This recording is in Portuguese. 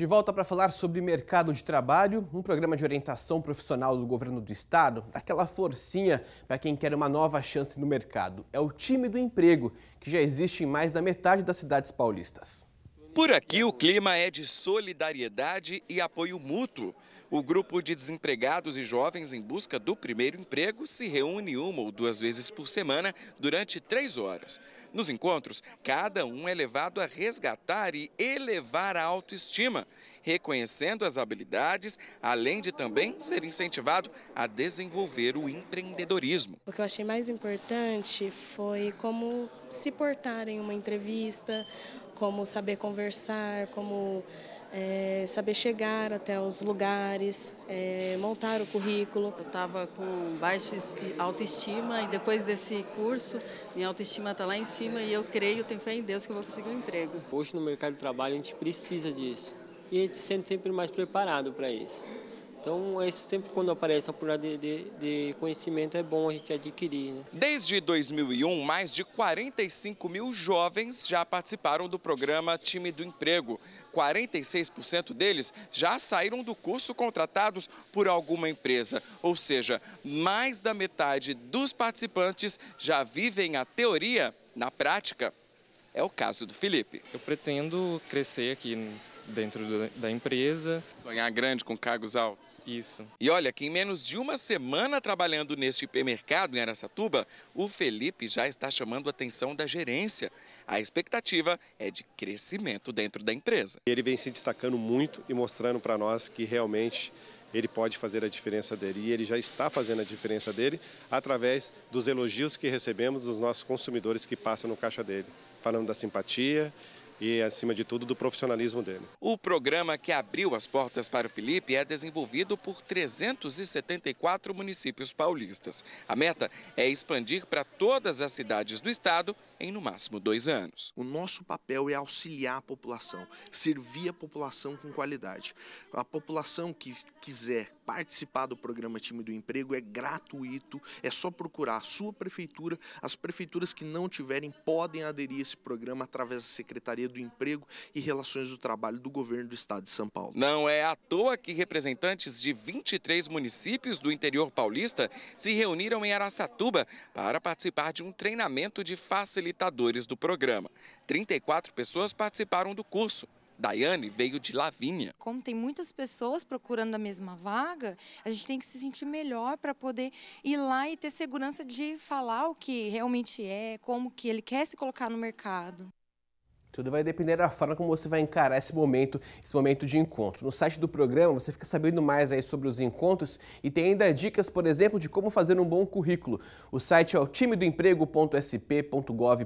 De volta para falar sobre mercado de trabalho, um programa de orientação profissional do governo do estado, aquela forcinha para quem quer uma nova chance no mercado. É o time do emprego, que já existe em mais da metade das cidades paulistas. Por aqui o clima é de solidariedade e apoio mútuo. O grupo de desempregados e jovens em busca do primeiro emprego se reúne uma ou duas vezes por semana durante três horas. Nos encontros, cada um é levado a resgatar e elevar a autoestima, reconhecendo as habilidades, além de também ser incentivado a desenvolver o empreendedorismo. O que eu achei mais importante foi como se portar em uma entrevista, como saber conversar, como é, saber chegar até os lugares, é, montar o currículo. Eu estava com baixa autoestima e depois desse curso, minha autoestima está lá em cima e eu creio, tenho fé em Deus que eu vou conseguir um emprego. Hoje no mercado de trabalho a gente precisa disso e a gente se sente sempre mais preparado para isso. Então, é isso sempre quando aparece a oportunidade de, de, conhecimento é bom a gente adquirir. Né? Desde 2001, mais de 45 mil jovens já participaram do programa Time do Emprego. 46% deles já saíram do curso contratados por alguma empresa. Ou seja, mais da metade dos participantes já vivem a teoria na prática. É o caso do Felipe. Eu pretendo crescer aqui dentro do, da empresa. Sonhar grande com cargos altos. Isso. E olha que em menos de uma semana trabalhando neste hipermercado em Aracatuba, o Felipe já está chamando a atenção da gerência. A expectativa é de crescimento dentro da empresa. Ele vem se destacando muito e mostrando para nós que realmente ele pode fazer a diferença dele e ele já está fazendo a diferença dele através dos elogios que recebemos dos nossos consumidores que passam no caixa dele, falando da simpatia, e, acima de tudo, do profissionalismo dele. O programa que abriu as portas para o Felipe é desenvolvido por 374 municípios paulistas. A meta é expandir para todas as cidades do estado em no máximo dois anos. O nosso papel é auxiliar a população, servir a população com qualidade. A população que quiser participar do programa Time do Emprego é gratuito, é só procurar a sua prefeitura. As prefeituras que não tiverem podem aderir a esse programa através da Secretaria do Emprego e Relações do Trabalho do Governo do Estado de São Paulo. Não é à toa que representantes de 23 municípios do interior paulista se reuniram em Araçatuba para participar de um treinamento de facilitação facilitadores do programa. 34 pessoas participaram do curso. Daiane veio de Lavínia. Como tem muitas pessoas procurando a mesma vaga, a gente tem que se sentir melhor para poder ir lá e ter segurança de falar o que realmente é, como que ele quer se colocar no mercado. Tudo vai depender da forma como você vai encarar esse momento, esse momento de encontro. No site do programa você fica sabendo mais aí sobre os encontros e tem ainda dicas, por exemplo, de como fazer um bom currículo. O site é o timedoemprego.sp.gov.br.